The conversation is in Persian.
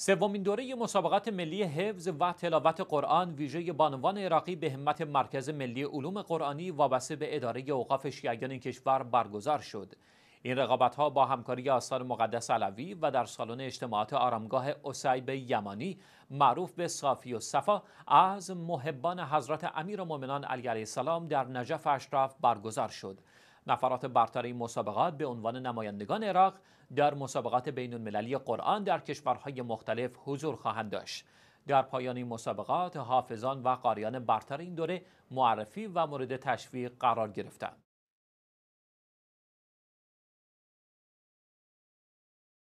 سومین دوره مسابقات ملی حفظ و تلاوت قرآن ویژه بانوان عراقی به همت مرکز ملی علوم قرآنی وابسته به اداره اوقاف شیعیان کشور برگزار شد. این رقابت ها با همکاری آثار مقدس علوی و در سالن اجتماعات آرامگاه اسیب یمانی معروف به صافی و صفا از محبان حضرت امیر مومنان علیه السلام در نجف اشرف برگزار شد. نفرات برتر این مسابقات به عنوان نمایندگان عراق در مسابقات بین المللی قرآن در کشورهای مختلف حضور خواهند داشت. در پایان این مسابقات حافظان و قاریان برتر این دوره معرفی و مورد تشویق قرار گرفتند.